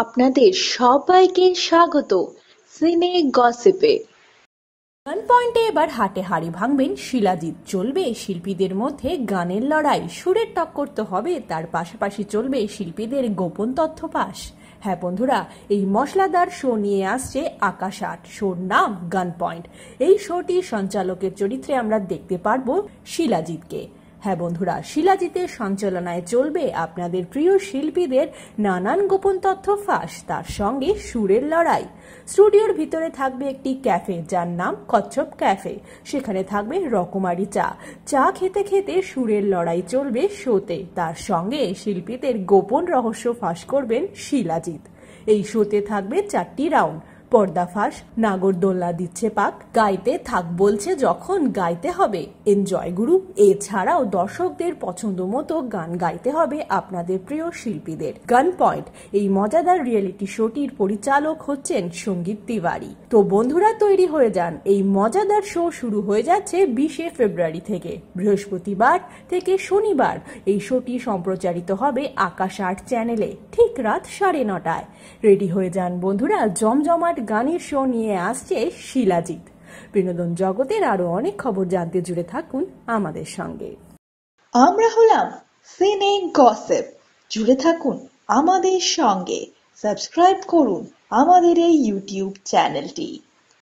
আপনাদের সবাইকে স্বাগত সিনে গসিপে গান পয়েন্টে এবার হাটে হাড়ি ভাঙবেন শিলাজিৎ চলবে শিল্পীদের মধ্যে গানের লড়াই সুরের টক্কর তো হবে তার পাশাপাশি চলবে শিল্পীদের গোপন তথ্য পাশ হ্যাঁ বন্ধুরা এই মশলাদার শো নিয়ে আসছে আকাশ আট শোর নাম গান পয়েন্ট এই শোটির সঞ্চালকের চরিত্রে আমরা দেখতে পারবো শিলাজিৎকে হ্যাঁ বন্ধুরা শিলাজিতের সঞ্চালনায় চলবে আপনাদের প্রিয় শিল্পীদের নানান গোপন তথ্য ফাঁস তার সঙ্গে সুরের লড়াই স্টুডিওর ভিতরে থাকবে একটি ক্যাফে যার নাম কচ্ছপ ক্যাফে সেখানে থাকবে রকমারি চা চা খেতে খেতে সুরের লড়াই চলবে শোতে তার সঙ্গে শিল্পীদের গোপন রহস্য ফাঁস করবেন শিলাজিৎ এই শোতে থাকবে চারটি রাউন্ড পর্দাফাস নাগরদোল্লা দিচ্ছে পাক গাইতে থাক বলছে যখন গাইতে হবে এনজয় গুরু এছাড়াও দর্শকদের পছন্দ মতো গান গাইতে হবে আপনাদের প্রিয় শিল্পীদের গান পয়েন্ট এই মজাদার রিয়েলিটি শোটির পরিচালক হচ্ছেন সঙ্গীত তিওয়ারি তো বন্ধুরা তৈরি হয়ে যান এই মজাদার শো শুরু হয়ে যাচ্ছে বিশে ফেব্রুয়ারি থেকে বৃহস্পতিবার থেকে শনিবার এই শোটি সম্প্রচারিত হবে আকাশ আট চ্যানেলে ঠিক রাত সাড়ে নটায় রেডি হয়ে যান বন্ধুরা জমজমাট গানের শো নিয়ে আসছে শিলাজিৎ বিনোদন জগতের আরো অনেক খবর জানতে জুড়ে থাকুন আমাদের সঙ্গে আমরা হলাম সিনে গসেপ জুড়ে থাকুন আমাদের সঙ্গে সাবস্ক্রাইব করুন আমাদের এই ইউটিউব চ্যানেলটি